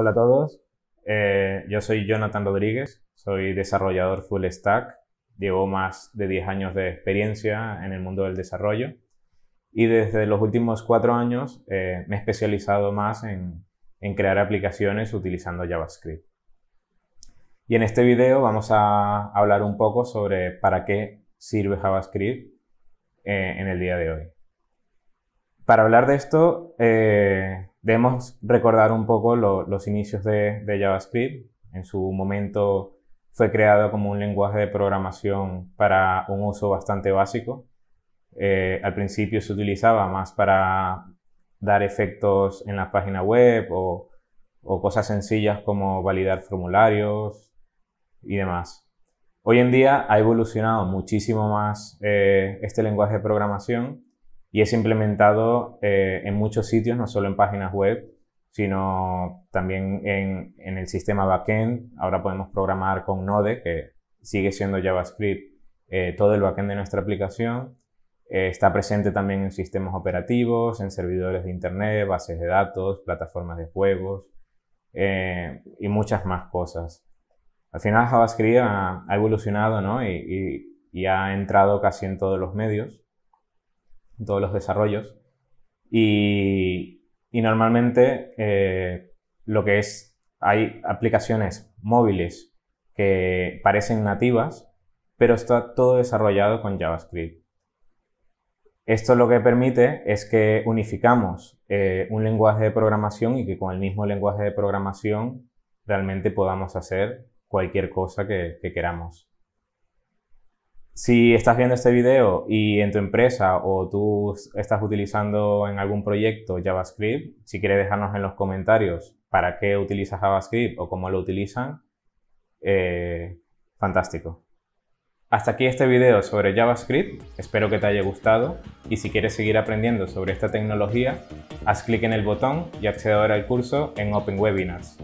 Hola a todos. Eh, yo soy Jonathan Rodríguez, soy desarrollador full stack. Llevo más de 10 años de experiencia en el mundo del desarrollo y desde los últimos cuatro años eh, me he especializado más en, crear aplicaciones utilizando JavaScript. Y en este video vamos a hablar un poco sobre para qué sirve JavaScript eh, en el día de hoy. Para hablar de esto, debemos recordar un poco los inicios de, JavaScript. En su momento fue creado como un lenguaje de programación para un uso bastante básico. Eh, al principio se utilizaba más para dar efectos en la página web o, cosas sencillas como validar formularios y demás. Hoy en día ha evolucionado muchísimo más eh, este lenguaje de programación y es implementado eh, en muchos sitios, no solo en páginas web, sino también en, el sistema backend. Ahora podemos programar con Node, que sigue siendo JavaScript, eh, todo el backend de nuestra aplicación. Eh, está presente también en sistemas operativos, en servidores de Internet, bases de datos, plataformas de juegos y muchas más cosas. Al final JavaScript ha, evolucionado ¿no? y ha entrado casi en todos los medios todos los desarrollos. Y, normalmente eh, lo que es, hay aplicaciones móviles que parecen nativas, pero está todo desarrollado con JavaScript. Esto lo que permite es que unificamos eh, un lenguaje de programación y que con el mismo lenguaje de programación realmente podamos hacer cualquier cosa que queramos si estás viendo este video y en tu empresa o tú estás utilizando en algún proyecto JavaScript, si quieres dejarnos en los comentarios para qué utilizas JavaScript o cómo lo utilizan, eh, fantástico. Hasta aquí este video sobre JavaScript, espero que te haya gustado y si quieres seguir aprendiendo sobre esta tecnología, haz clic en el botón y accede ahora al curso en Open Webinars.